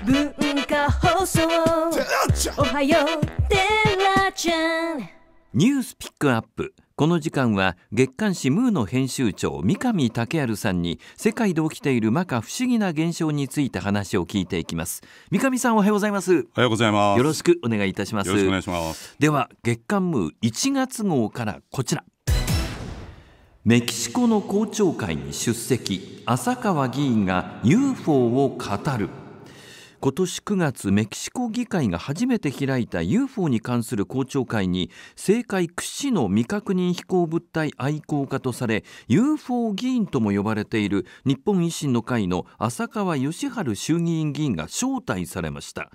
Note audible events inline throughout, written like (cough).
文化放送おはようテラちゃんニュースピックアップこの時間は月刊誌ムーの編集長三上武治さんに世界で起きている摩訶不思議な現象について話を聞いていきます三上さんおはようございますおはようございますよろしくお願いいたしますよろしくお願いしますでは月刊ムー1月号からこちらメキシコの公聴会に出席浅川議員が UFO を語る今年9月メキシコ議会が初めて開いた UFO に関する公聴会に政界屈指の未確認飛行物体愛好家とされ UFO 議員とも呼ばれている日本維新の会の浅川義治衆議院議員が招待されました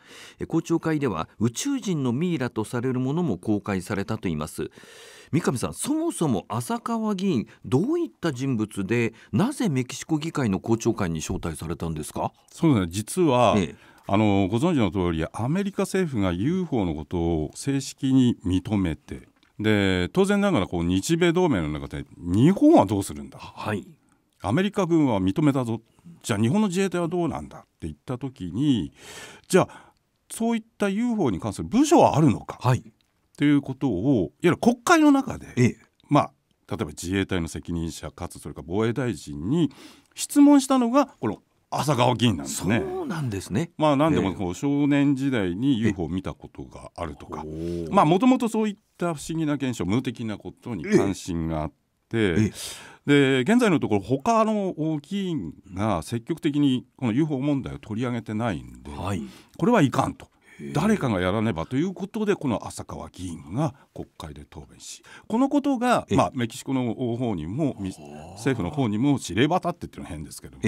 公聴会では宇宙人のミイラとされるものも公開されたといいます三上さんそもそも浅川議員どういった人物でなぜメキシコ議会の公聴会に招待されたんですかそうですね実は、ええ、あのご存知の通りアメリカ政府が UFO のことを正式に認めてで当然ながらこう日米同盟の中で日本はどうするんだ、はい、アメリカ軍は認めたぞじゃあ日本の自衛隊はどうなんだって言った時にじゃあそういった UFO に関する部署はあるのか、はい、ということをいわゆる国会の中で、ええ、まあ例えば自衛隊の責任者かつそれから防衛大臣に質問したのがこの朝川議員なんですね。そうなんですね。まあ、何でもこう少年時代に UFO を見たことがあるとか。まあ、もともとそういった不思議な現象、無的なことに関心があって。で、現在のところ、他の議員が積極的にこの UFO 問題を取り上げてないんで。はい、これはいかんと。誰かがやらねばということでこの浅川議員が国会で答弁しこのことが、まあ、メキシコの方にも政府の方にも知れ渡ってっていうのは変ですけども、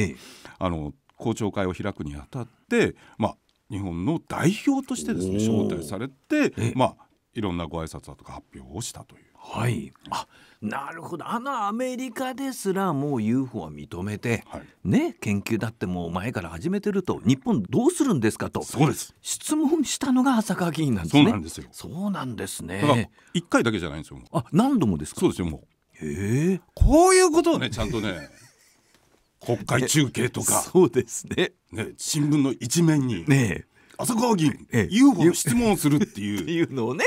あの公聴会を開くにあたって、まあ、日本の代表としてですね招待されて、まあ、いろんなご挨拶だとか発表をしたという。はい、あなるほどあのアメリカですらもう UFO は認めて、はい、ね、研究だってもう前から始めてると日本どうするんですかとそうです質問したのが浅川議員なんですね。そうなんですよそうなんですね1回だけじゃないんですよあ何度もですかそうですよもうへえこういうことをねちゃんとね (laughs) 国会中継とかそうですねね新聞の一面にね浅川議員、ええ、UFO の質問をするっていう (laughs) っていうのをね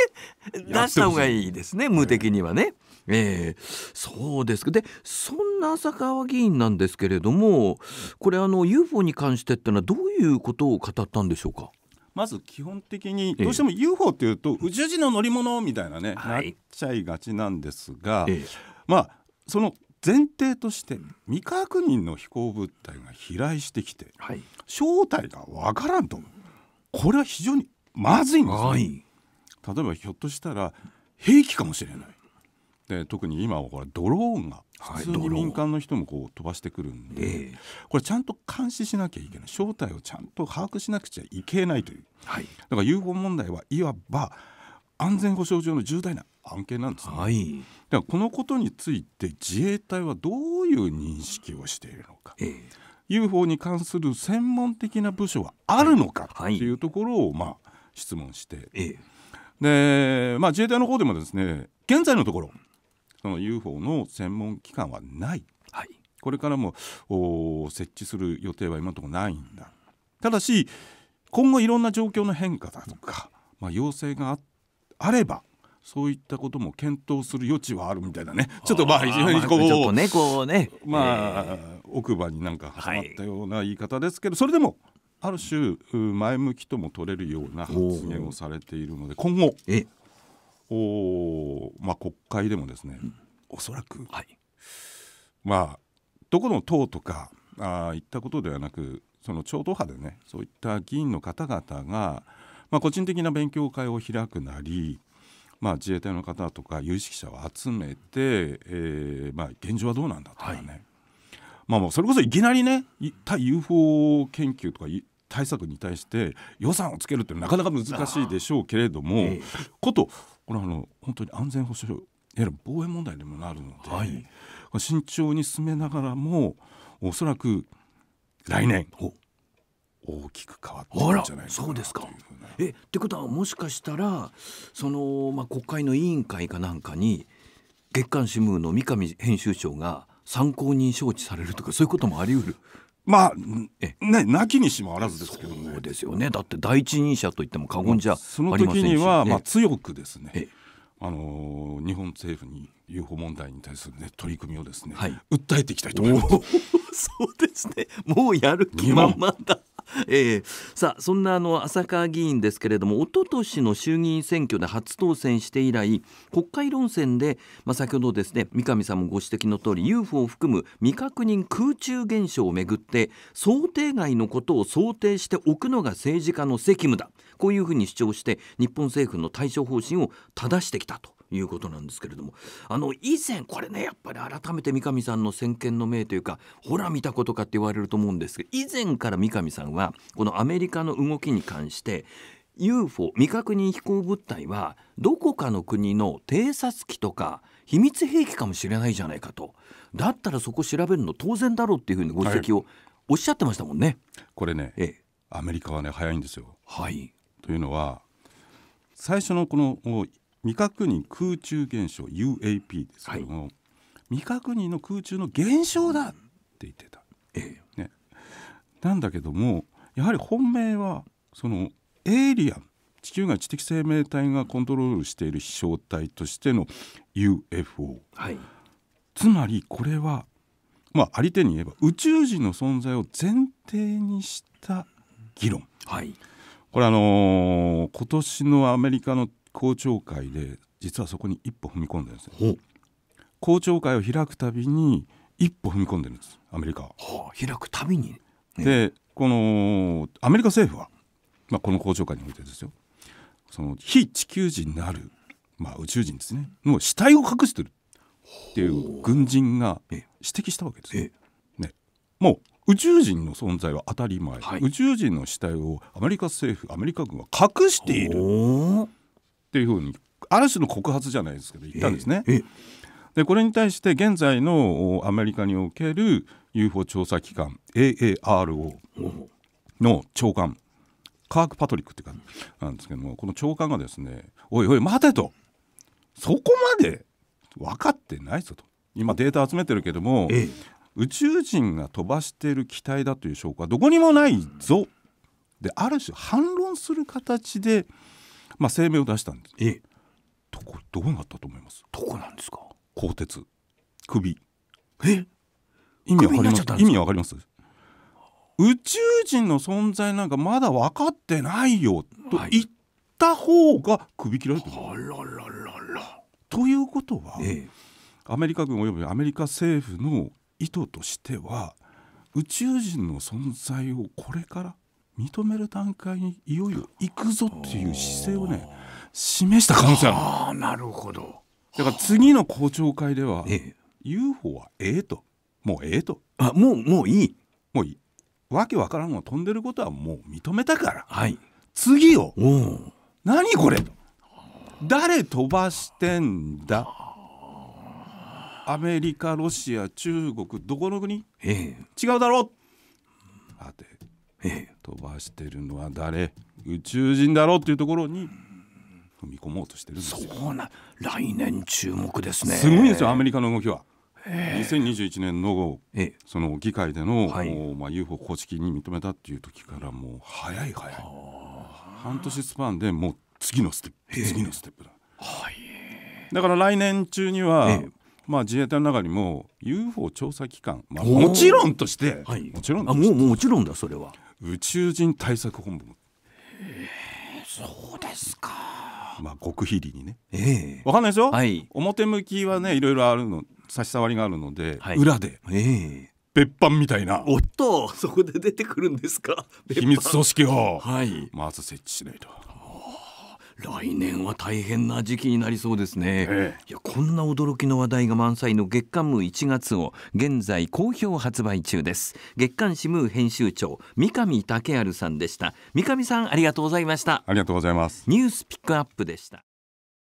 出した方がいいですね無敵にはね。ええー、そうですでそんな浅川議員なんですけれどもこれあの UFO に関してってのはどういうことを語ったんでしょうかまず基本的にどうしても UFO っていうと宇宙人の乗り物みたいなね、はい、なっちゃいがちなんですが、えまあその前提として未確認の飛行物体が飛来してきて、はい、正体がわからんとこれは非常にまずいんですね、はい、例えばひょっとしたら兵器かもしれないで特に今はこれドローンが普通に民間の人もこう飛ばしてくるんで、はい、これちゃんと監視しなきゃいけない正体をちゃんと把握しなくちゃいけないという、はい、だから UFO 問題はいわば安全保障上の重大な案件なんですね、はい、このことについて自衛隊はどういう認識をしているのか、え UFO に関する専門的な部署はあるのかというところを、まあ、質問して、で、まあ、自衛隊の方でもですね現在のところその UFO の専門機関はない、はい、これからも設置する予定は今のところないんだただし今後いろんな状況の変化だとか、まあ、要請があればそういったことも検討する余地はあるみたいなねちょっとまあ非常にこう、まあ、ねこうねまあ、えー、奥歯になんか挟まったような言い方ですけど、はい、それでもある種前向きとも取れるような発言をされているので今後お、まあ、国会でもですね、うん、おそらく、はい、まあどこの党とかあ言ったことではなくその超党派でねそういった議員の方々が、まあ、個人的な勉強会を開くなりまあ、自衛隊の方とか有識者を集めて、えーまあ、現状はどうなんだとかね、はい、まあ、それこそいきなりね対 UFO 研究とか対策に対して予算をつけるってなかなか難しいでしょうけれども、えー、ことこれあの本当に安全保障いわゆる防衛問題にもなるので、はい、慎重に進めながらもおそらく来年大きく変わっていくんじゃないかなそうですかえってことはもしかしたらその、まあ、国会の委員会かなんかに月刊新聞の三上編集長が参考人招致されるとかそういうこともあり得る。まあね、なきにしもあらずですけどね。そうですよねだって第一人者といっても過言じゃありませんし、ね、その時には、まあ、強くですねあのー、日本政府に UFO 問題に対する、ね、取り組みをですね、はい、訴えていきたいと思います。そうですねもうやる気満々だ (laughs) えー、さあそんなあの浅川議員ですけれども一昨年の衆議院選挙で初当選して以来国会論戦で、まあ、先ほどですね三上さんもご指摘の通り UFO を含む未確認空中現象をめぐって想定外のことを想定しておくのが政治家の責務だこういうふうに主張して日本政府の対処方針を正してきたと。いうことなんですけれどもあの以前これねやっぱり改めて三上さんの先見の明というかほら見たことかって言われると思うんですけど以前から三上さんはこのアメリカの動きに関して UFO 未確認飛行物体はどこかの国の偵察機とか秘密兵器かもしれないじゃないかとだったらそこ調べるの当然だろうっていうふうにご指摘をおっしゃってましたもんね。はい、これね、ええ、アメリカはね早いんですよ、はい、というのは最初のこの未確認空中現象 UAP ですけども、はい、未確認の空中の現象だって言ってた、ええね、なんだけどもやはり本命はそのエイリアン地球外知的生命体がコントロールしている飛翔体としての UFO、はい、つまりこれは、まあ、あり手に言えば宇宙人の存在を前提にした議論、はい、これあのー、今年のアメリカの公聴会で実はそこに一歩踏み込んでるんですよ公聴会を開くたびに一歩踏み込んでるんですアメリカは、開くたびに、ね、でこのアメリカ政府は、まあ、この公聴会においてですよその非地球人なる、まあ、宇宙人ですねの死体を隠してるっていう軍人が指摘したわけですね。ねもう宇宙人の存在は当たり前、はい、宇宙人の死体をアメリカ政府アメリカ軍は隠しているっていうふうにある種の告発じゃないですけど言ったんですね。でこれに対して現在のアメリカにおける UFO 調査機関 AARO の長官カーク・パトリックっていうなんですけどもこの長官がですね「おいおい待て」と「そこまで分かってないぞ」と「今データ集めてるけども、ええ、宇宙人が飛ばしている機体だという証拠はどこにもないぞ」である種反論する形でまあ、声明を出したんです。ええ、とこどうなったと思いますどこなんですか鋼鉄首え意味わかります意味わかります宇宙人の存在なんかまだ分かってないよと言った方が首切られてる、はい、らららということは、ええ、アメリカ軍およびアメリカ政府の意図としては宇宙人の存在をこれから認める段階にいよいよ行くぞっていう姿勢をね示した可能性あるあなるほどだから次の公聴会では、ええ、UFO はええともうええとあもうもういいもういいわけわからんの飛んでることはもう認めたから、はい、次を何これ誰飛ばしてんだアメリカロシア中国どこの国、ええ、違うだろうあて、ええ、飛ばしてるのは誰宇宙人だろうっていうところに踏み込もうとしてるんですよそうな来年注目ですねすごいですよアメリカの動きは2021年のその議会での、はい、まあ、UFO 公式に認めたっていう時からもう早い早い半年スパンでもう次のステップ次のステップだ、はい、だから来年中には、まあ、自衛隊の中にも UFO 調査機関、まあ、もちろんとして、はい、もちろんあももちろんだそれは宇宙人対策本部そうですかまあ極秘裏にね、えわかんないでしょ、はい、表向きはねいろいろあるの差し障りがあるので、はい、裏で、え別班みたいなおっとそこで出てくるんですか秘密組織を、はい、まず設置しないと来年は大変な時期になりそうですね、ええ、いやこんな驚きの話題が満載の月刊ムー1月を現在好評発売中です月刊シムー編集長三上武春さんでした三上さんありがとうございましたありがとうございますニュースピックアップでした